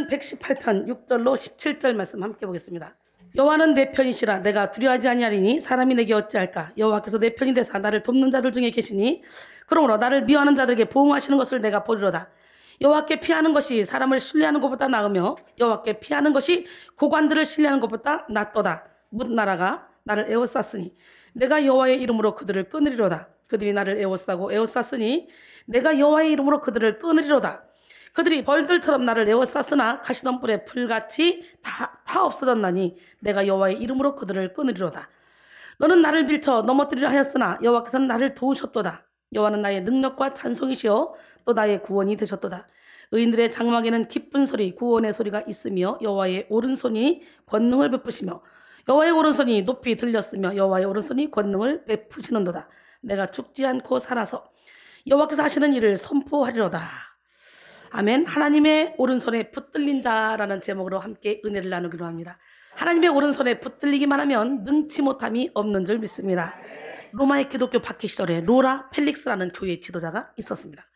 시편 118편 6절로 17절 말씀 함께 보겠습니다. 여호와는 내 편이시라 내가 두려워하지 아니하리니 사람이 내게 어찌할까 여호와께서 내 편이 되사 나를 돕는 자들 중에 계시니 그러므로 나를 미워하는 자들에게 보응하시는 것을 내가 보리로다 여호와께 피하는 것이 사람을 신뢰하는 것보다 나으며 여호와께 피하는 것이 고관들을 신뢰하는 것보다 낫도다 묻 나라가 나를 애워쌌으니 내가 여호와의 이름으로 그들을 끊으리로다 그들이 나를 애워싸고 애워쌌으니 내가 여호와의 이름으로 그들을 끊으리로다 그들이 벌들처럼 나를 에워쌌으나 가시덤불에 불같이 다, 다 없어졌나니 내가 여호와의 이름으로 그들을 끊으리로다. 너는 나를 밀쳐 넘어뜨리려 하였으나 여호와께서는 나를 도우셨도다. 여호와는 나의 능력과 찬송이시오또 나의 구원이 되셨도다. 의인들의 장막에는 기쁜 소리, 구원의 소리가 있으며 여호와의 오른손이 권능을 베푸시며 여호와의 오른손이 높이 들렸으며 여호와의 오른손이 권능을 베푸시는도다. 내가 죽지 않고 살아서 여호와께서 하시는 일을 선포하리로다. 아멘. 하나님의 오른손에 붙들린다라는 제목으로 함께 은혜를 나누기로 합니다. 하나님의 오른손에 붙들리기만 하면 능치 못함이 없는 줄 믿습니다. 로마의 기독교 박해 시절에 로라 펠릭스라는 교회 지도자가 있었습니다.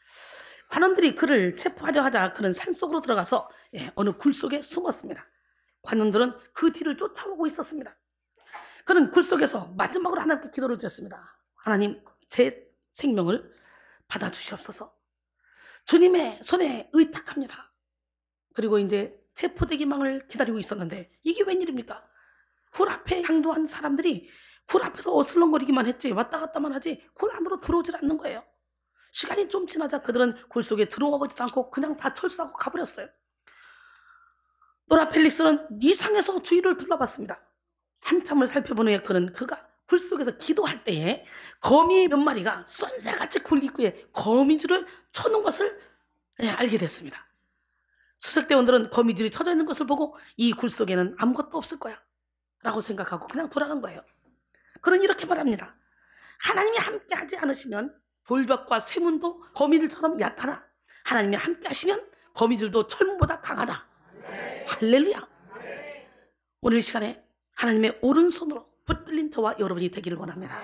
관원들이 그를 체포하려 하자 그는 산속으로 들어가서 예, 어느 굴 속에 숨었습니다. 관원들은 그 뒤를 쫓아오고 있었습니다. 그는 굴 속에서 마지막으로 하나님께 기도를 드렸습니다. 하나님, 제 생명을 받아주시옵소서. 주님의 손에 의탁합니다. 그리고 이제 체포되기망을 기다리고 있었는데 이게 웬일입니까? 굴 앞에 향도한 사람들이 굴 앞에서 어슬렁거리기만 했지 왔다 갔다만 하지 굴 안으로 들어오질 않는 거예요. 시간이 좀 지나자 그들은 굴 속에 들어가지도 않고 그냥 다 철수하고 가버렸어요. 노라 펠릭스는 이상해서 주위를 둘러봤습니다. 한참을 살펴본 후에 그는 그가 굴 속에서 기도할 때에 거미 몇 마리가 쏜새같이 굴 입구에 거미줄을 쳐놓은 것을 예, 알게 됐습니다. 수색대원들은 거미줄이 쳐져 있는 것을 보고 이 굴 속에는 아무것도 없을 거야 라고 생각하고 그냥 돌아간 거예요. 그런 이렇게 말합니다. 하나님이 함께하지 않으시면 돌벽과 쇠문도 거미줄처럼 약하다. 하나님이 함께하시면 거미줄도 철문보다 강하다. 네. 할렐루야. 네. 오늘 이 시간에 하나님의 오른손으로 붙들린 터와 여러분이 되기를 원합니다.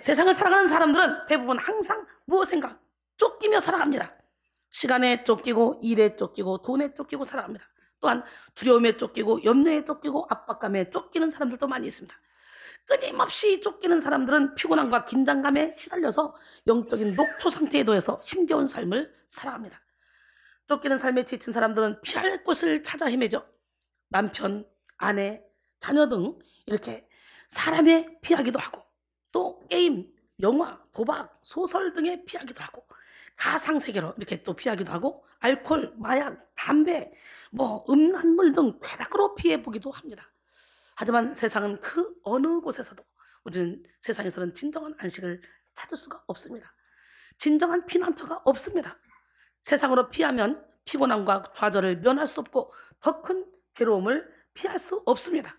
세상을 살아가는 사람들은 대부분 항상 무엇인가 쫓기며 살아갑니다. 시간에 쫓기고 일에 쫓기고 돈에 쫓기고 살아갑니다. 또한 두려움에 쫓기고 염려에 쫓기고 압박감에 쫓기는 사람들도 많이 있습니다. 끊임없이 쫓기는 사람들은 피곤함과 긴장감에 시달려서 영적인 녹초 상태에 도해서 힘겨운 삶을 살아갑니다. 쫓기는 삶에 지친 사람들은 피할 곳을 찾아 헤매죠. 남편, 아내, 자녀 등 이렇게 사람에 피하기도 하고 또 게임, 영화, 도박, 소설 등에 피하기도 하고 가상세계로 이렇게 또 피하기도 하고 알코올, 마약, 담배, 뭐 음란물 등 쾌락으로 피해보기도 합니다. 하지만 세상은 그 어느 곳에서도 우리는 세상에서는 진정한 안식을 찾을 수가 없습니다. 진정한 피난처가 없습니다. 세상으로 피하면 피곤함과 좌절을 면할 수 없고 더 큰 괴로움을 피할 수 없습니다.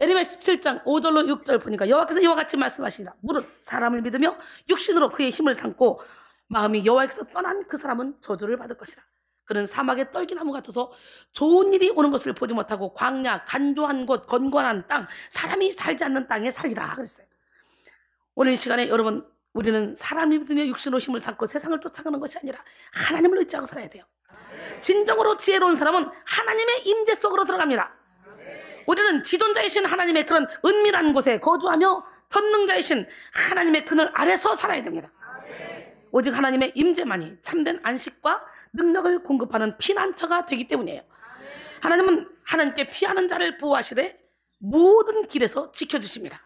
에레메야 17장 5절로 6절 보니까 여호와께서 이와 같이 말씀하시니라. 물은 사람을 믿으며 육신으로 그의 힘을 삼고 마음이 여호와께서 떠난 그 사람은 저주를 받을 것이라. 그는 사막의 떨기나무 같아서 좋은 일이 오는 것을 보지 못하고 광야, 간조한 곳, 건건한 땅, 사람이 살지 않는 땅에 살리라 그랬어요. 오늘 이 시간에 여러분 우리는 사람이 믿으며 육신으로 힘을 삼고 세상을 쫓아가는 것이 아니라 하나님을 의지하고 살아야 돼요. 진정으로 지혜로운 사람은 하나님의 임재 속으로 들어갑니다. 우리는 지존자이신 하나님의 그런 은밀한 곳에 거주하며 전능자이신 하나님의 그늘 아래서 살아야 됩니다. 오직 하나님의 임재만이 참된 안식과 능력을 공급하는 피난처가 되기 때문이에요. 하나님은 하나님께 피하는 자를 보호하시되 모든 길에서 지켜주십니다.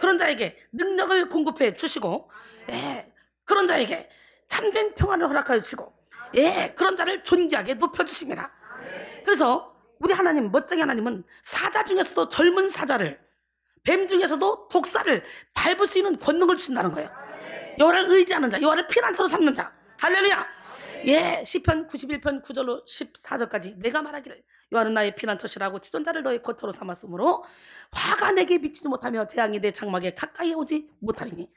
그런 자에게 능력을 공급해 주시고, 예, 그런 자에게 참된 평안을 허락하여 주시고, 예, 그런 자를 존귀하게 높여주십니다. 그래서 우리 하나님, 멋쟁이 하나님은 사자 중에서도 젊은 사자를, 뱀 중에서도 독사를 밟을 수 있는 권능을 주신다는 거예요. 여호와를 의지하는 자, 여호와를 피난처로 삼는 자. 할렐루야. 예, 시편 91편 9절로 14절까지 내가 말하기를 요한은 나의 피난처시라고 지존자를 너의 거처로 삼았으므로 화가 내게 미치지 못하며 재앙이 내 장막에 가까이 오지 못하리니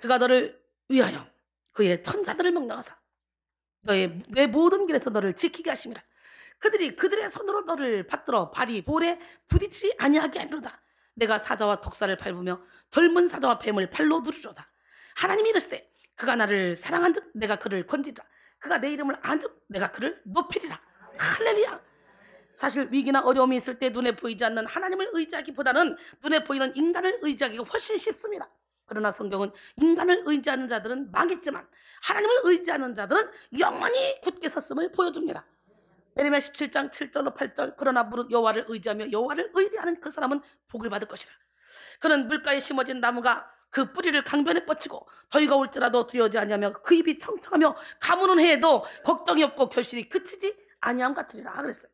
그가 너를 위하여 그의 천사들을 명령하사 너의 내 모든 길에서 너를 지키게 하심이라 그들이 그들의 손으로 너를 받들어 발이 볼에 부딪히지 아니하게 하리로다. 내가 사자와 독사를 밟으며 젊은 사자와 뱀을 발로 누르려다. 하나님이 이르시되 그가 나를 사랑한 듯 내가 그를 건지리라. 그가 내 이름을 안는듯 내가 그를 높이리라. 할렐루야. 사실 위기나 어려움이 있을 때 눈에 보이지 않는 하나님을 의지하기보다는 눈에 보이는 인간을 의지하기가 훨씬 쉽습니다. 그러나 성경은 인간을 의지하는 자들은 망했지만 하나님을 의지하는 자들은 영원히 굳게 섰음을 보여줍니다. 에레미야 17장 7절로 8절 그러나 무릇 여호와를 의지하며 여호와를 의지하는 그 사람은 복을 받을 것이라. 그는 물가에 심어진 나무가 그 뿌리를 강변에 뻗치고 더위가 올지라도 두려워지 아니하며 그 입이 청청하며 가무는 해에도 걱정이 없고 결실이 그치지 아니함 같으리라 그랬어요.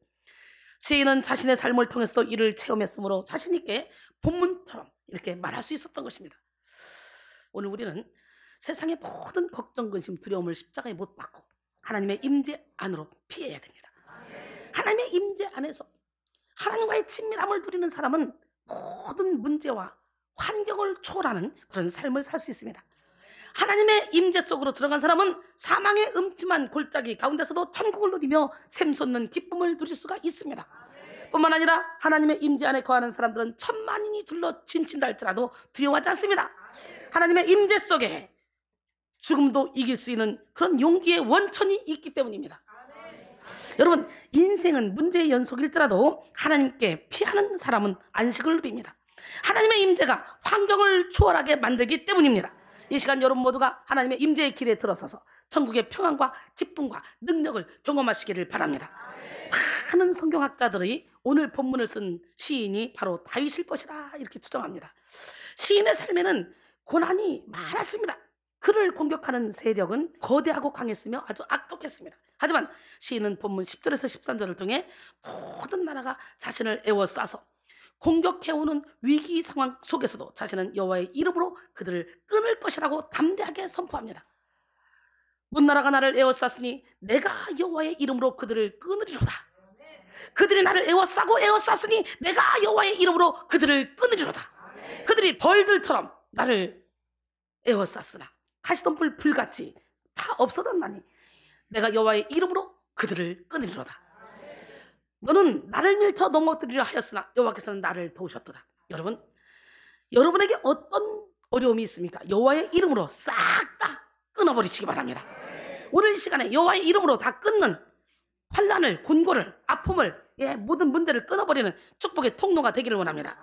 시인은 자신의 삶을 통해서도 이를 체험했으므로 자신 있게 본문처럼 이렇게 말할 수 있었던 것입니다. 오늘 우리는 세상의 모든 걱정, 근심, 두려움을 십자가에 못받고 하나님의 임재 안으로 피해야 됩니다. 하나님의 임재 안에서 하나님과의 친밀함을 누리는 사람은 모든 문제와 환경을 초월하는 그런 삶을 살 수 있습니다. 하나님의 임재 속으로 들어간 사람은 사망의 음침한 골짜기 가운데서도 천국을 누리며 샘솟는 기쁨을 누릴 수가 있습니다. 뿐만 아니라 하나님의 임재 안에 거하는 사람들은 천만인이 둘러 진친다 할지라도 두려워하지 않습니다. 하나님의 임재 속에 죽음도 이길 수 있는 그런 용기의 원천이 있기 때문입니다. 여러분 인생은 문제의 연속일지라도 하나님께 피하는 사람은 안식을 누립니다. 하나님의 임재가 환경을 초월하게 만들기 때문입니다. 이 시간 여러분 모두가 하나님의 임재의 길에 들어서서 천국의 평안과 기쁨과 능력을 경험하시기를 바랍니다. 많은 성경학자들이 오늘 본문을 쓴 시인이 바로 다윗일 것이다 이렇게 추정합니다. 시인의 삶에는 고난이 많았습니다. 그를 공격하는 세력은 거대하고 강했으며 아주 악독했습니다. 하지만 시인은 본문 10절에서 13절을 통해 모든 나라가 자신을 애워싸서 공격해오는 위기 상황 속에서도 자신은 여호와의 이름으로 그들을 끊을 것이라고 담대하게 선포합니다. 문나라가 나를 애워쌌으니 내가 여호와의 이름으로 그들을 끊으리로다. 그들이 나를 애워싸고 애워쌌으니 내가 여호와의 이름으로 그들을 끊으리로다. 그들이 벌들처럼 나를 애워쌌으나 가시던불 불같이 다 없어졌나니 내가 여호와의 이름으로 그들을 끊으리로다. 너는 나를 밀쳐 넘어뜨리려 하였으나 여호와께서는 나를 도우셨도다. 여러분, 여러분에게 어떤 어려움이 있습니까? 여호와의 이름으로 싹 다 끊어버리시기 바랍니다. 오늘 이 시간에 여호와의 이름으로 다 끊는 환란을, 곤고를, 아픔을, 예, 모든 문제를 끊어버리는 축복의 통로가 되기를 원합니다.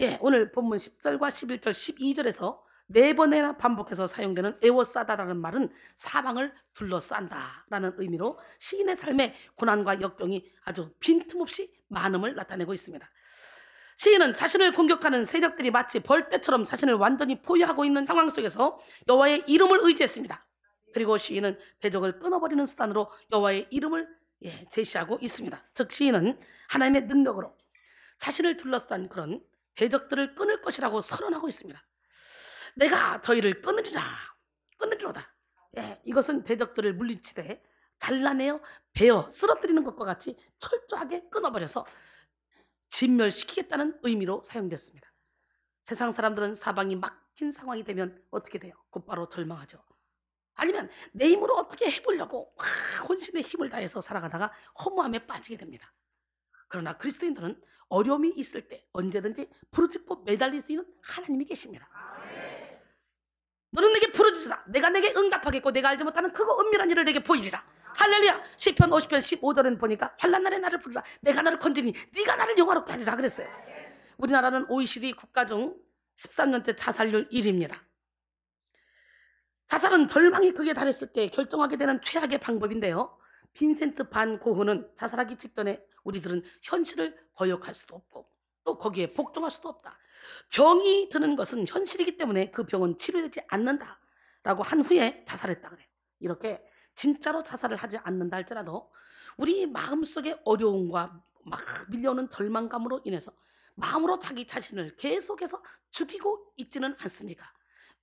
예, 오늘 본문 10절과 11절, 12절에서 네 번이나 반복해서 사용되는 에워싸다라는 말은 사방을 둘러싼다라는 의미로 시인의 삶의 고난과 역경이 아주 빈틈없이 많음을 나타내고 있습니다. 시인은 자신을 공격하는 세력들이 마치 벌떼처럼 자신을 완전히 포위하고 있는 상황 속에서 여호와의 이름을 의지했습니다. 그리고 시인은 대적을 끊어버리는 수단으로 여호와의 이름을 예, 제시하고 있습니다. 즉 시인은 하나님의 능력으로 자신을 둘러싼 그런 대적들을 끊을 것이라고 선언하고 있습니다. 내가 저희를 끊으리라. 끊으리로다. 예, 이것은 대적들을 물리치되 잘라내어 베어 쓰러뜨리는 것과 같이 철저하게 끊어버려서 진멸시키겠다는 의미로 사용됐습니다. 세상 사람들은 사방이 막힌 상황이 되면 어떻게 돼요? 곧바로 절망하죠. 아니면 내 힘으로 어떻게 해보려고 아, 혼신의 힘을 다해서 살아가다가 허무함에 빠지게 됩니다. 그러나 그리스도인들은 어려움이 있을 때 언제든지 부르짖고 매달릴 수 있는 하나님이 계십니다. 너는 내게 부르짖으라 내가 내게 응답하겠고 내가 알지 못하는 크고 은밀한 일을 내게 보이리라 할렐루야 1 0편 50편 15절은 보니까 환란 날에 나를 부르라 내가 나를 건지니 네가 나를 영화롭게 하리라 그랬어요 우리나라는 OECD 국가 중 13년째 자살률 1위입니다 자살은 절망이 극에 달했을 때 결정하게 되는 최악의 방법인데요 빈센트 반 고흐는 자살하기 직전에 우리들은 현실을 거역할 수도 없고 또 거기에 복종할 수도 없다. 병이 드는 것은 현실이기 때문에 그 병은 치료되지 않는다. 라고 한 후에 자살했다 그래요. 이렇게 진짜로 자살을 하지 않는다 할지라도 우리 마음속의 어려움과 막 밀려오는 절망감으로 인해서 마음으로 자기 자신을 계속해서 죽이고 있지는 않습니까?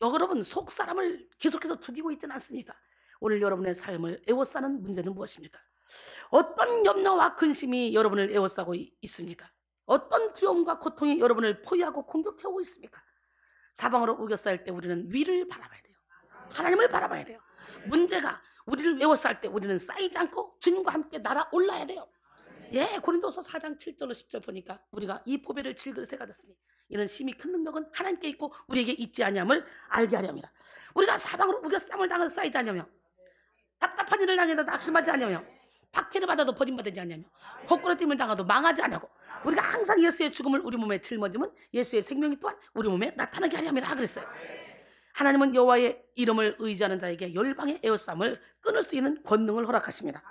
여러분 속 사람을 계속해서 죽이고 있지는 않습니까? 오늘 여러분의 삶을 애워싸는 문제는 무엇입니까? 어떤 염려와 근심이 여러분을 애워싸고 있습니까? 어떤 두려움과 고통이 여러분을 포위하고 공격해오고 있습니까? 사방으로 우겨쌀 때 우리는 위를 바라봐야 돼요. 하나님을 바라봐야 돼요. 문제가 우리를 외워쌀 때 우리는 쌓이지 않고 주님과 함께 날아올라야 돼요. 예, 고린도서 4장 7절로 10절 보니까 우리가 이포배를 질그릇에 가졌으니 이런 심히 큰 능력은 하나님께 있고 우리에게 있지 않냐함을 알게 하려니다 우리가 사방으로 우겨 쌈을 당해서 쌓이지 아니며 답답한 일을 당해서 낙심하지 아니며 박해를 받아도 버림받지 않냐며 거꾸로 뛰을 당하도 망하지 않냐고 우리가 항상 예수의 죽음을 우리 몸에 짊어지면 예수의 생명이 또한 우리 몸에 나타나게 하리 함이라 그랬어요 하나님은 여호와의 이름을 의지하는 자에게 열방의 애월삼을 끊을 수 있는 권능을 허락하십니다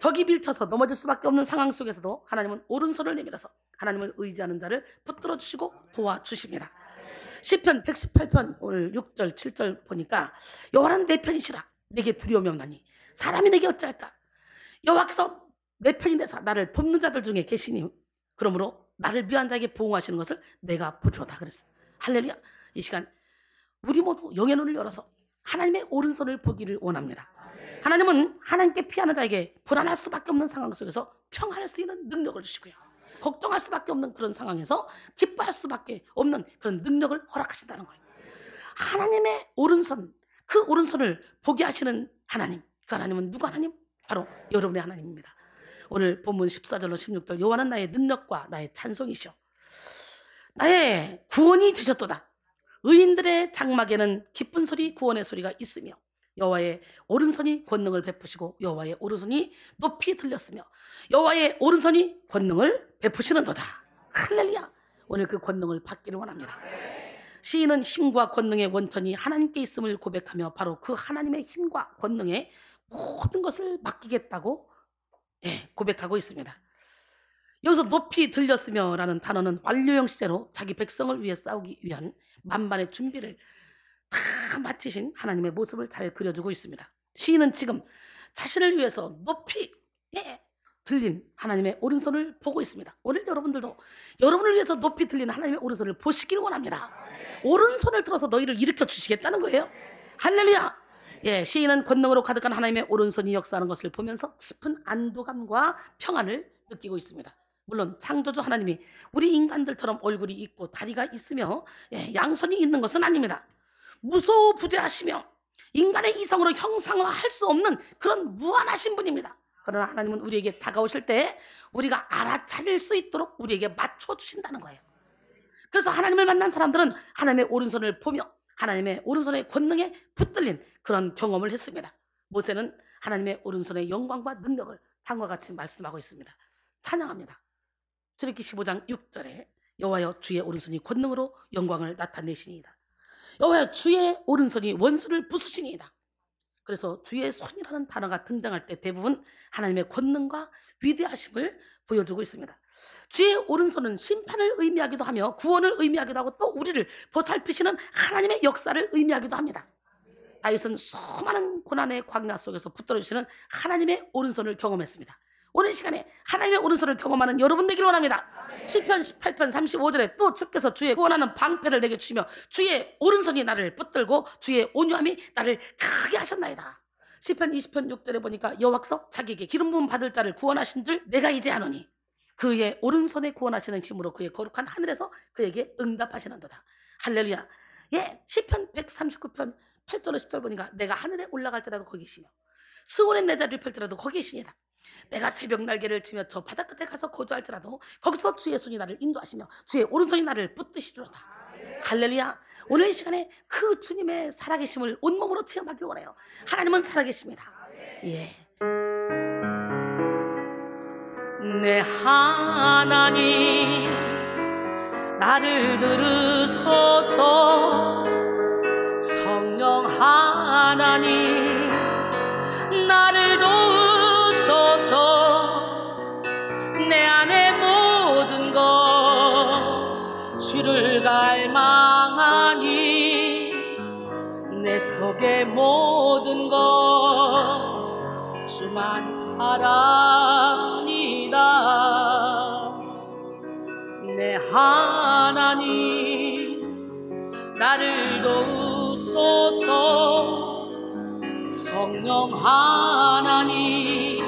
덕이 빌쳐서 넘어질 수밖에 없는 상황 속에서도 하나님은 오른손을 내밀어서 하나님을 의지하는 자를 붙들어 주시고 도와주십니다. 시편 118편 오늘 6절 7절 보니까 여호와는 내 편이시라 내게 두려움이 없나니 사람이 내게 어찌할까 여호와께서 내 편인 데서 나를 돕는 자들 중에 계시니 그러므로 나를 미 위한 자에게 보응하시는 것을 내가 부족다 그랬어. 할렐루야. 이 시간 우리 모두 영의 눈을 열어서 하나님의 오른손을 보기를 원합니다. 하나님은 하나님께 피하는 자에게 불안할 수밖에 없는 상황 속에서 평안할 수 있는 능력을 주시고요. 걱정할 수밖에 없는 그런 상황에서 기뻐할 수밖에 없는 그런 능력을 허락하신다는 거예요. 하나님의 오른손, 그 오른손을 보게 하시는 하나님. 그 하나님은 누구 하나님? 바로 여러분의 하나님입니다. 오늘 본문 14절로 16절 요한은 나의 능력과 나의 찬송이시오. 나의 구원이 되셨도다. 의인들의 장막에는 기쁜 소리 구원의 소리가 있으며 여호와의 오른손이 권능을 베푸시고 여호와의 오른손이 높이 들렸으며 여호와의 오른손이 권능을 베푸시는도다. 할렐루야. 오늘 그 권능을 받기를 원합니다. 시인은 힘과 권능의 원천이 하나님께 있음을 고백하며 바로 그 하나님의 힘과 권능의 모든 것을 맡기겠다고 예, 고백하고 있습니다. 여기서 높이 들렸으며라는 단어는 완료형 시제로 자기 백성을 위해 싸우기 위한 만반의 준비를 다 마치신 하나님의 모습을 잘 그려주고 있습니다. 시인은 지금 자신을 위해서 높이 예, 들린 하나님의 오른손을 보고 있습니다. 오늘 여러분들도 여러분을 위해서 높이 들린 하나님의 오른손을 보시길 원합니다. 오른손을 들어서 너희를 일으켜 주시겠다는 거예요. 할렐루야! 예, 시인은 권능으로 가득한 하나님의 오른손이 역사하는 것을 보면서 깊은 안도감과 평안을 느끼고 있습니다. 물론 창조주 하나님이 우리 인간들처럼 얼굴이 있고 다리가 있으며 예, 양손이 있는 것은 아닙니다. 무소부재하시며 인간의 이성으로 형상화할 수 없는 그런 무한하신 분입니다. 그러나 하나님은 우리에게 다가오실 때 우리가 알아차릴 수 있도록 우리에게 맞춰 주신다는 거예요. 그래서 하나님을 만난 사람들은 하나님의 오른손을 보며 하나님의 오른손의 권능에 붙들린 그런 경험을 했습니다. 모세는 하나님의 오른손의 영광과 능력을 다과 같이 말씀하고 있습니다. 찬양합니다. 출애기 15장 6절에 여호와여 주의 오른손이 권능으로 영광을 나타내시니이다. 여호와여 주의 오른손이 원수를 부수시니이다. 그래서 주의 손이라는 단어가 등장할 때 대부분 하나님의 권능과 위대하심을 보여주고 있습니다. 주의 오른손은 심판을 의미하기도 하며 구원을 의미하기도 하고 또 우리를 보살피시는 하나님의 역사를 의미하기도 합니다. 다윗은 수많은 고난의 광야 속에서 붙들어 주시는 하나님의 오른손을 경험했습니다. 오늘 시간에 하나님의 오른손을 경험하는 여러분 되기를 원합니다. 시편 18편 35절에 또 주께서 주의 구원하는 방패를 내게 주시며 주의 오른손이 나를 붙들고 주의 온유함이 나를 크게 하셨나이다. 1 0편 20편 6절에 보니까 여호와께서 자기에게 기름 부음 받을 자를 구원하신 줄 내가 이제 아노니 그의 오른손에 구원하시는 힘으로 그의 거룩한 하늘에서 그에게 응답하시는도다. 할렐루야. 예, 시편 139편 8절로 10절 보니까 내가 하늘에 올라갈 때라도 거기 계시며 수원의 내 자리를 펼더라도 거기 계시니다 내가 새벽 날개를 치며 저 바다 끝에 가서 거주할때라도 거기서 주의 손이 나를 인도하시며 주의 오른손이 나를 붙드시리로다. 할렐루야. 오늘 이 시간에 그 주님의 살아계심을 온몸으로 체험하길 원해요. 하나님은 살아계십니다. 예. 내 하나님 나를 들으소서 성령 하나님 나를 도우소서 내 안에 모든 것 주를 갈망하니 내 속에 모든 것 주만 바라 하나님 나를 도우소서 성령 하나님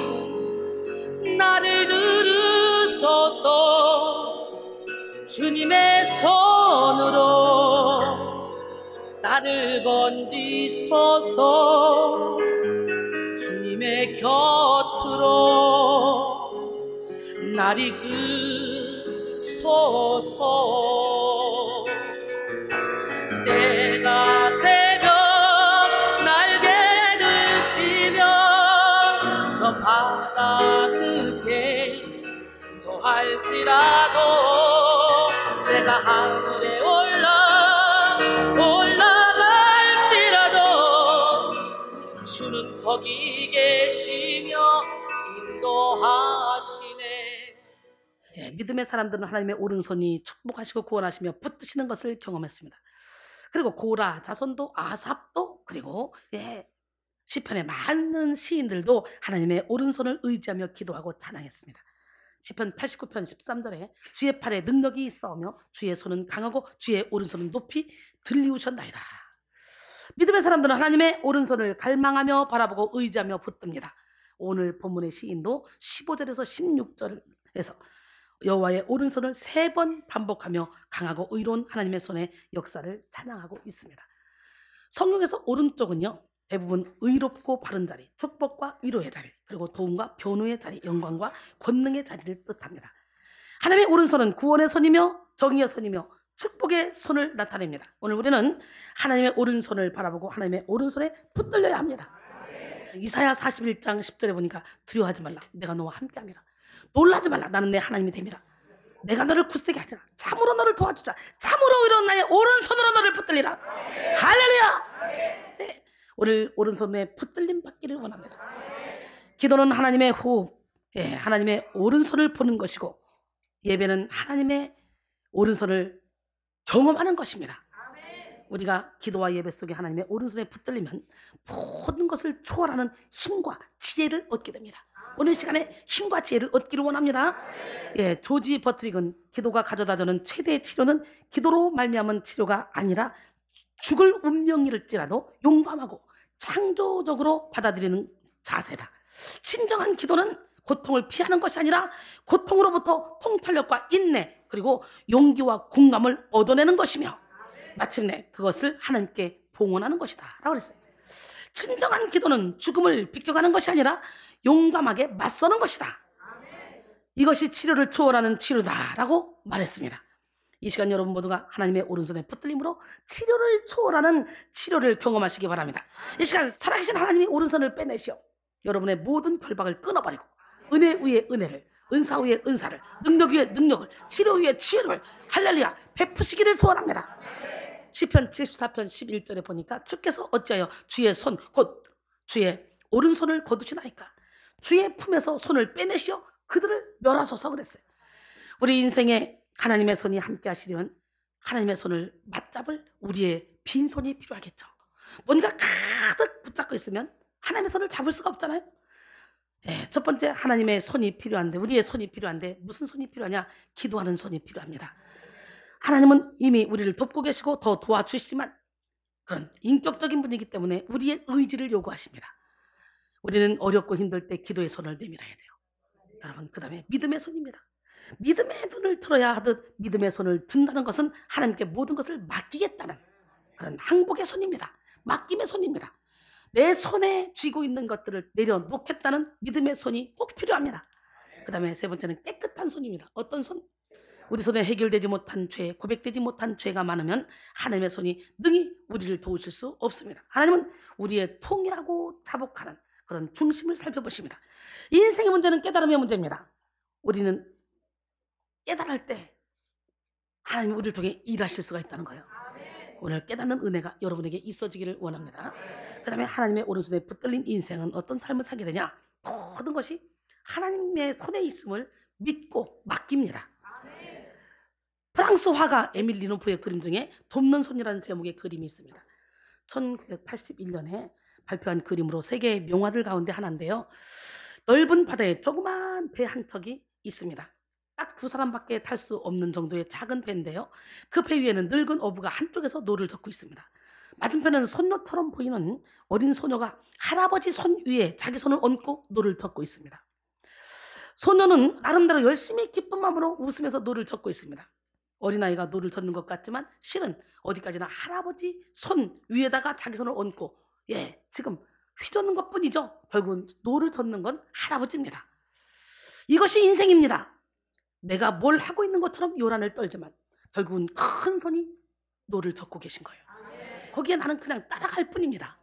나를 들으소서 주님의 손으로 나를 건지소서 주님의 곁으로 날 이끌 주소서 내가 새벽 날개를 치면 저 바다 끝에 도할지라도 뭐 내가 하늘에 올라 올라 믿음의 사람들은 하나님의 오른손이 축복하시고 구원하시며 붙드시는 것을 경험했습니다. 그리고 고라 자손도 아삽도 그리고 예, 시편의 많은 시인들도 하나님의 오른손을 의지하며 기도하고 찬양했습니다. 시편 89편 13절에 주의 팔에 능력이 있어오며 주의 손은 강하고 주의 오른손은 높이 들리우셨나이다. 믿음의 사람들은 하나님의 오른손을 갈망하며 바라보고 의지하며 붙듭니다. 오늘 본문의 시인도 15절에서 16절에서 여호와의 오른손을 세 번 반복하며 강하고 의로운 하나님의 손의 역사를 찬양하고 있습니다. 성경에서 오른쪽은요 대부분 의롭고 바른 자리, 축복과 위로의 자리, 그리고 도움과 변호의 자리, 영광과 권능의 자리를 뜻합니다. 하나님의 오른손은 구원의 손이며 정의의 손이며 축복의 손을 나타냅니다. 오늘 우리는 하나님의 오른손을 바라보고 하나님의 오른손에 붙들려야 합니다. 이사야 41장 10절에 보니까 두려워하지 말라. 내가 너와 함께합니다. 놀라지 말라. 나는 내 하나님이 됩니다. 내가 너를 굳세게 하리라. 참으로 너를 도와주라. 참으로 이런 나의 오른손으로 너를 붙들리라. 네. 할렐루야! 네. 오늘 오른손에 붙들림 받기를 원합니다. 기도는 하나님의 호흡, 예, 하나님의 오른손을 보는 것이고, 예배는 하나님의 오른손을 경험하는 것입니다. 우리가 기도와 예배 속에 하나님의 오른손에 붙들리면 모든 것을 초월하는 힘과 지혜를 얻게 됩니다. 오늘 시간에 힘과 지혜를 얻기를 원합니다. 예, 조지 버트릭은 기도가 가져다주는 최대의 치료는 기도로 말미암은 치료가 아니라 죽을 운명일지라도 용감하고 창조적으로 받아들이는 자세다. 진정한 기도는 고통을 피하는 것이 아니라 고통으로부터 통탄력과 인내 그리고 용기와 공감을 얻어내는 것이며 마침내 그것을 하나님께 봉헌하는 것이다. 라고 그랬어요. 진정한 기도는 죽음을 비껴가는 것이 아니라 용감하게 맞서는 것이다. 이것이 치료를 초월하는 치료다라고 말했습니다. 이 시간 여러분 모두가 하나님의 오른손에 붙들림으로 치료를 초월하는 치료를 경험하시기 바랍니다. 이 시간 살아계신 하나님이 오른손을 빼내시어 여러분의 모든 결박을 끊어버리고 은혜 위에 은혜를 은사 위에 은사를 능력 위에 능력을 치료 위에 치료를 할렐루야 베푸시기를 소원합니다. 10편 74편 11절에 보니까 주께서 어찌하여 주의 손 곧 주의 오른손을 거두시나이까 주의 품에서 손을 빼내시어 그들을 멸하소서 그랬어요. 우리 인생에 하나님의 손이 함께 하시려면 하나님의 손을 맞잡을 우리의 빈손이 필요하겠죠. 뭔가 가득 붙잡고 있으면 하나님의 손을 잡을 수가 없잖아요. 예, 첫 번째 하나님의 손이 필요한데 우리의 손이 필요한데 무슨 손이 필요하냐? 기도하는 손이 필요합니다. 하나님은 이미 우리를 돕고 계시고 더 도와주시지만 그런 인격적인 분이기 때문에 우리의 의지를 요구하십니다. 우리는 어렵고 힘들 때 기도의 손을 내밀어야 돼요. 여러분, 그 다음에 믿음의 손입니다. 믿음의 눈을 들어야 하듯 믿음의 손을 든다는 것은 하나님께 모든 것을 맡기겠다는 그런 항복의 손입니다. 맡김의 손입니다. 내 손에 쥐고 있는 것들을 내려놓겠다는 믿음의 손이 꼭 필요합니다. 그 다음에 세 번째는 깨끗한 손입니다. 어떤 손? 우리 손에 해결되지 못한 죄, 고백되지 못한 죄가 많으면 하나님의 손이 능히 우리를 도우실 수 없습니다. 하나님은 우리의 통이라고 자복하는 그런 중심을 살펴보십니다. 인생의 문제는 깨달음의 문제입니다. 우리는 깨달을 때 하나님 우리를 통해 일하실 수가 있다는 거예요. 오늘 깨닫는 은혜가 여러분에게 있어지기를 원합니다. 그 다음에 하나님의 오른손에 붙들린 인생은 어떤 삶을 살게 되냐? 모든 것이 하나님의 손에 있음을 믿고 맡깁니다. 프랑스 화가 에밀 리노프의 그림 중에 돕는 손이라는 제목의 그림이 있습니다. 1981년에 발표한 그림으로 세계의 명화들 가운데 하나인데요. 넓은 바다에 조그만 배 한 척이 있습니다. 딱 두 사람밖에 탈 수 없는 정도의 작은 배인데요. 그 배 위에는 늙은 어부가 한쪽에서 노를 젓고 있습니다. 맞은편에는 손녀처럼 보이는 어린 소녀가 할아버지 손 위에 자기 손을 얹고 노를 젓고 있습니다. 소녀는 나름대로 열심히 기쁜 마음으로 웃으면서 노를 젓고 있습니다. 어린아이가 노를 젓는 것 같지만 실은 어디까지나 할아버지 손 위에다가 자기 손을 얹고 예 지금 휘젓는 것 뿐이죠 결국은 노를 젓는 건 할아버지입니다 이것이 인생입니다 내가 뭘 하고 있는 것처럼 요란을 떨지만 결국은 큰 손이 노를 젓고 계신 거예요 거기에 나는 그냥 따라갈 뿐입니다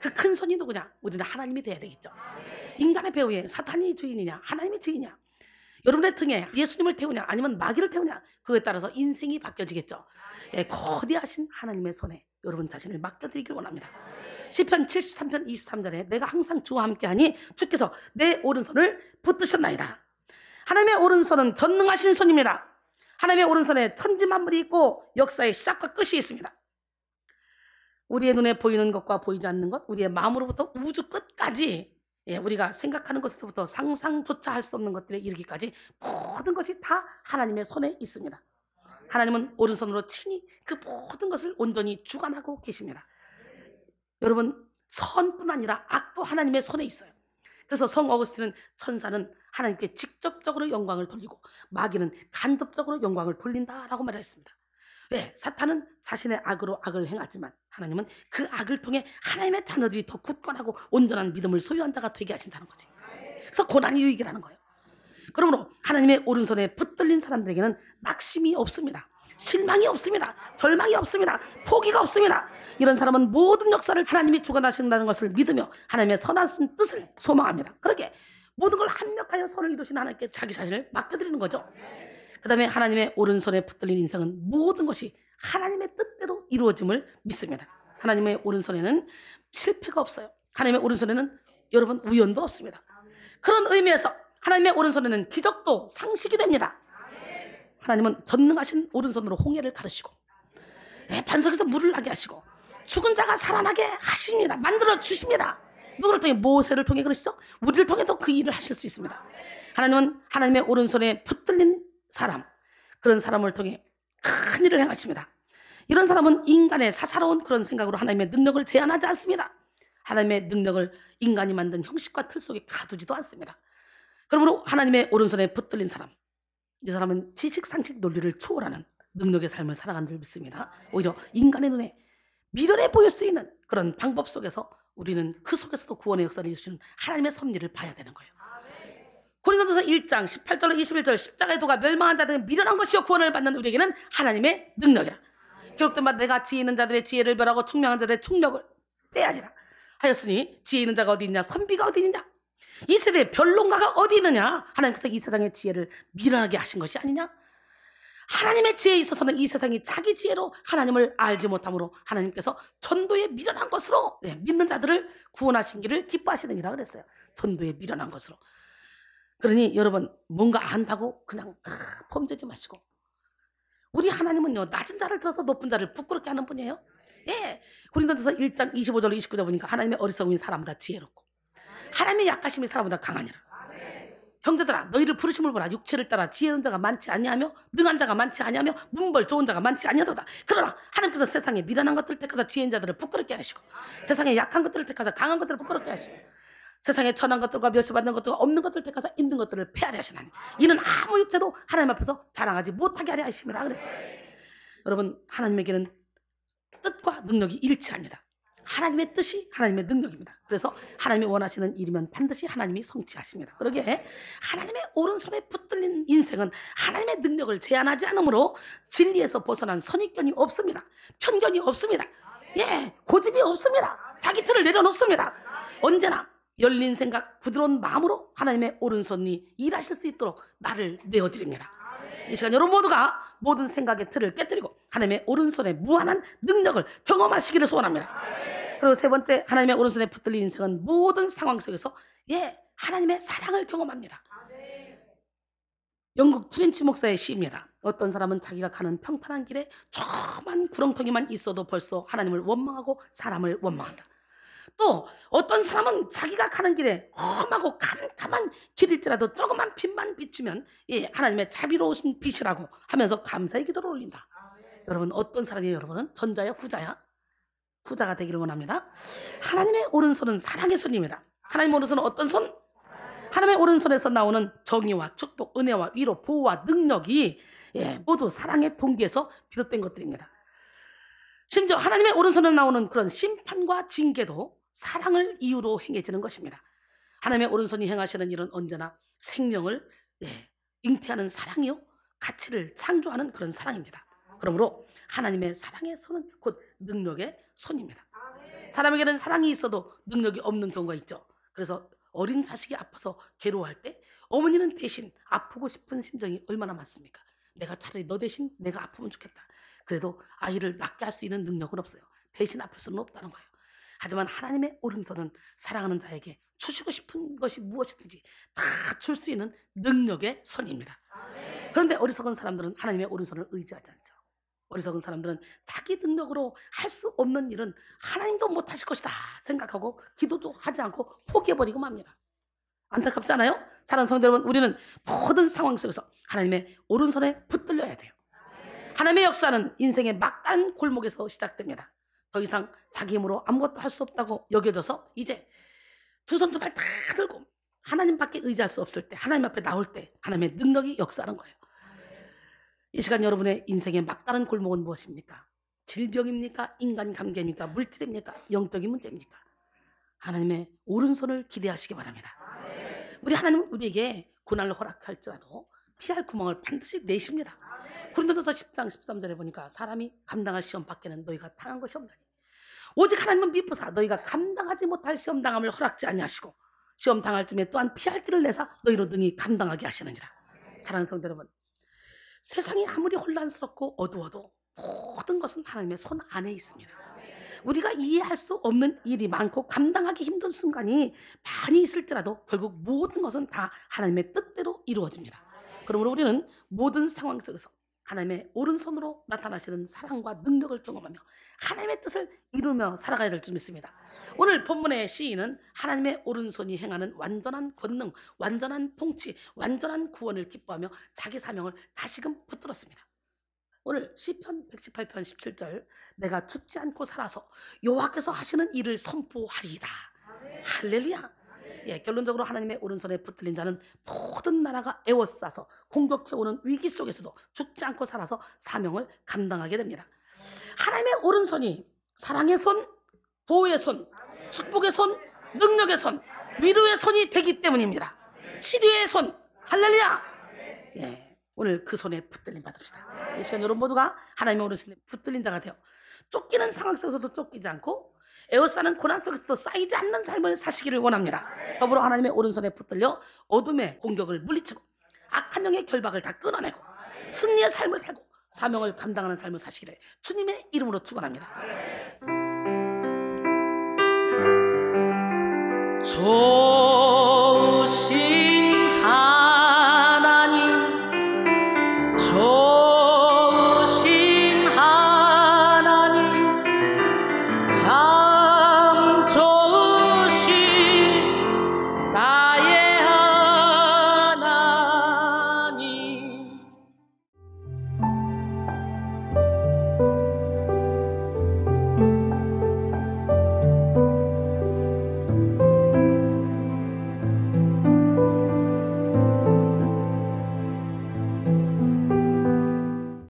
그 큰손이 누구냐? 우리는 하나님이 돼야 되겠죠 인간의 배후에 사탄이 주인이냐 하나님이 주인이냐 여러분의 등에 예수님을 태우냐 아니면 마귀를 태우냐 그에 따라서 인생이 바뀌어지겠죠. 예, 거대하신 하나님의 손에 여러분 자신을 맡겨드리길 원합니다. 시편 73편 23절에 내가 항상 주와 함께하니 주께서 내 오른손을 붙드셨나이다. 하나님의 오른손은 전능하신 손입니다. 하나님의 오른손에 천지만물이 있고 역사의 시작과 끝이 있습니다. 우리의 눈에 보이는 것과 보이지 않는 것, 우리의 마음으로부터 우주 끝까지 예, 우리가 생각하는 것부터 상상조차 할 수 없는 것들에 이르기까지 모든 것이 다 하나님의 손에 있습니다. 하나님은 오른손으로 친히 그 모든 것을 온전히 주관하고 계십니다. 여러분, 선뿐 아니라 악도 하나님의 손에 있어요. 그래서 성 어거스틴은 천사는 하나님께 직접적으로 영광을 돌리고 마귀는 간접적으로 영광을 돌린다라고 말했습니다. 왜? 사탄은 자신의 악으로 악을 행하지만 하나님은 그 악을 통해 하나님의 자녀들이 더 굳건하고 온전한 믿음을 소유한다가 되게 하신다는 거지. 그래서 고난이 유익이라는 거예요. 그러므로 하나님의 오른손에 붙들린 사람들에게는 낙심이 없습니다. 실망이 없습니다. 절망이 없습니다. 포기가 없습니다. 이런 사람은 모든 역사를 하나님이 주관하신다는 것을 믿으며 하나님의 선하신 뜻을 소망합니다. 그렇게 모든 걸 합력하여 선을 이루신 하나님께 자기 자신을 맡겨드리는 거죠. 그 다음에 하나님의 오른손에 붙들린 인생은 모든 것이 하나님의 뜻대로 이루어짐을 믿습니다. 하나님의 오른손에는 실패가 없어요. 하나님의 오른손에는 여러분 우연도 없습니다. 그런 의미에서 하나님의 오른손에는 기적도 상식이 됩니다. 하나님은 전능하신 오른손으로 홍해를 가르시고 예, 반석에서 물을 나게 하시고 죽은 자가 살아나게 하십니다. 만들어 주십니다. 누구를 통해 모세를 통해 그러시죠? 우리를 통해도 그 일을 하실 수 있습니다. 하나님은 하나님의 오른손에 붙들린 사람 그런 사람을 통해 큰 일을 행하십니다. 이런 사람은 인간의 사사로운 그런 생각으로 하나님의 능력을 제한하지 않습니다. 하나님의 능력을 인간이 만든 형식과 틀 속에 가두지도 않습니다. 그러므로 하나님의 오른손에 붙들린 사람, 이 사람은 지식, 상식, 논리를 초월하는 능력의 삶을 살아간 줄 믿습니다. 오히려 인간의 눈에 미련해 보일 수 있는 그런 방법 속에서 우리는 그 속에서도 구원의 역사를 이루시는 하나님의 섭리를 봐야 되는 거예요. 고린도전서 1장 18절로 21절 십자가의 도가 멸망한다는 미련한 것이요 구원을 받는 우리에게는 하나님의 능력이라. 기록된 바 내가 지혜 있는 자들의 지혜를 멸하고 총명한 자들의 총력을 빼앗으라 하였으니 지혜 있는 자가 어디 있냐 선비가 어디 있느냐 이 세대의 변론가가 어디 있느냐 하나님께서 이 세상의 지혜를 미련하게 하신 것이 아니냐 하나님의 지혜에 있어서는 이 세상이 자기 지혜로 하나님을 알지 못함으로 하나님께서 전도에 미련한 것으로 예, 믿는 자들을 구원하신 길을 기뻐하시느니라 그랬어요 전도에 미련한 것으로 그러니 여러분 뭔가 안다고 그냥 아, 범죄지 마시고 우리 하나님은요 낮은 자를 들어서 높은 자를 부끄럽게 하는 분이에요. 예. 고린도서 1장 25절로 29절 보니까 하나님의 어리석음이 사람보다 지혜롭고 하나님의 약하심이 사람보다 강하니라. 형제들아 너희를 부르심을 보라 육체를 따라 지혜로운 자가 많지 아니하며 능한 자가 많지 아니하며 문벌 좋은 자가 많지 아니하도다 그러나 하나님께서 세상에 미련한 것들을 택하사 지혜인 자들을 부끄럽게 하시고 세상에 약한 것들을 택하사 강한 것들을 부끄럽게 하시고 세상에 천한 것들과 멸시받는 것들과 없는 것들 을 택하사 있는 것들을 폐하려 하시나니 이는 아무 육태도 하나님 앞에서 자랑하지 못하게 하려 하심이라 그랬어요. 여러분 하나님에게는 뜻과 능력이 일치합니다. 하나님의 뜻이 하나님의 능력입니다. 그래서 하나님이 원하시는 일이면 반드시 하나님이 성취하십니다. 그러기에 하나님의 오른손에 붙들린 인생은 하나님의 능력을 제한하지 않으므로 진리에서 벗어난 선입견이 없습니다. 편견이 없습니다. 예, 고집이 없습니다. 자기 틀을 내려놓습니다. 언제나 열린 생각, 부드러운 마음으로 하나님의 오른손이 일하실 수 있도록 나를 내어드립니다. 이 시간 여러분 모두가 모든 생각의 틀을 깨뜨리고 하나님의 오른손의 무한한 능력을 경험하시기를 소원합니다. 그리고 세 번째, 하나님의 오른손에 붙들린 인생은 모든 상황 속에서 예, 하나님의 사랑을 경험합니다. 영국 트렌치 목사의 시입니다. 어떤 사람은 자기가 가는 평탄한 길에 조그만 구렁텅이만 있어도 벌써 하나님을 원망하고 사람을 원망한다. 또 어떤 사람은 자기가 가는 길에 험하고 캄캄한 길일지라도 조그만 빛만 비추면 예, 하나님의 자비로우신 빛이라고 하면서 감사의 기도를 올린다. 아, 예. 여러분 어떤 사람이 여러분은 전자야 후자야? 후자가 되기를 원합니다. 예. 하나님의 오른손은 사랑의 손입니다. 아, 하나님 예. 오른손은 어떤 손? 하나님의 오른손에서 나오는 정의와 축복, 은혜와 위로, 보호와 능력이 예, 모두 사랑의 동기에서 비롯된 것들입니다. 심지어 하나님의 오른손에 나오는 그런 심판과 징계도 사랑을 이유로 행해지는 것입니다. 하나님의 오른손이 행하시는 일은 언제나 생명을 예, 잉태하는 사랑이요 가치를 창조하는 그런 사랑입니다. 그러므로 하나님의 사랑의 손은 곧 능력의 손입니다. 사람에게는 사랑이 있어도 능력이 없는 경우가 있죠. 그래서 어린 자식이 아파서 괴로워할 때 어머니는 대신 아프고 싶은 심정이 얼마나 많습니까? 내가 차라리 너 대신 내가 아프면 좋겠다. 그래도 아이를 낳게 할 수 있는 능력은 없어요. 배신 아플 수는 없다는 거예요. 하지만 하나님의 오른손은 사랑하는 자에게 주시고 싶은 것이 무엇이든지 다 줄 수 있는 능력의 손입니다. 그런데 어리석은 사람들은 하나님의 오른손을 의지하지 않죠. 어리석은 사람들은 자기 능력으로 할 수 없는 일은 하나님도 못하실 것이다 생각하고 기도도 하지 않고 포기해버리고 맙니다. 안타깝잖아요? 사랑하는 성도 여러분, 우리는 모든 상황 속에서 하나님의 오른손에 붙들려야 돼요. 하나님의 역사는 인생의 막단 골목에서 시작됩니다. 더 이상 자기 힘으로 아무것도 할 수 없다고 여겨져서 이제 두 손 두 발 다 들고 하나님밖에 의지할 수 없을 때 하나님 앞에 나올 때 하나님의 능력이 역사하는 거예요. 이 시간 여러분의 인생의 막다른 골목은 무엇입니까? 질병입니까? 인간관계입니까? 물질입니까? 영적인 문제입니까? 하나님의 오른손을 기대하시기 바랍니다. 우리 하나님은 우리에게 고난을 허락할지라도 피할 구멍을 반드시 내십니다. 고린도서 10장 13절에 보니까 사람이 감당할 시험 밖에는 너희가 당한 것이 없나니 오직 하나님은 미쁘사 너희가 감당하지 못할 시험 당함을 허락지 아니하시고 시험 당할 쯤에 또한 피할 길을 내사 너희로 능히 감당하게 하시느니라. 사랑하는 성도 여러분, 세상이 아무리 혼란스럽고 어두워도 모든 것은 하나님의 손 안에 있습니다. 우리가 이해할 수 없는 일이 많고 감당하기 힘든 순간이 많이 있을때라도 결국 모든 것은 다 하나님의 뜻대로 이루어집니다. 그러므로 우리는 모든 상황 속에서 하나님의 오른손으로 나타나시는 사랑과 능력을 경험하며 하나님의 뜻을 이루며 살아가야 될 줄 믿습니다. 오늘 본문의 시인은 하나님의 오른손이 행하는 완전한 권능, 완전한 통치, 완전한 구원을 기뻐하며 자기 사명을 다시금 붙들었습니다. 오늘 시편 118편 17절 내가 죽지 않고 살아서 여호와께서 하시는 일을 선포하리이다. 할렐루야. 예, 결론적으로 하나님의 오른손에 붙들린 자는 모든 나라가 애워싸서 공격해오는 위기 속에서도 죽지 않고 살아서 사명을 감당하게 됩니다. 하나님의 오른손이 사랑의 손, 보호의 손, 축복의 손, 능력의 손, 위로의 손이 되기 때문입니다. 치료의 손, 할렐루야! 예, 오늘 그 손에 붙들림 받읍시다. 이 시간 여러분 모두가 하나님의 오른손에 붙들린 자가 되어 쫓기는 상황 속에서도 쫓기지 않고 에어사는 고난 속에서도 쌓이지 않는 삶을 사시기를 원합니다. 더불어 하나님의 오른손에 붙들려 어둠의 공격을 물리치고 악한 영의 결박을 다 끊어내고 승리의 삶을 살고 사명을 감당하는 삶을 사시기를 주님의 이름으로 축원합니다. 소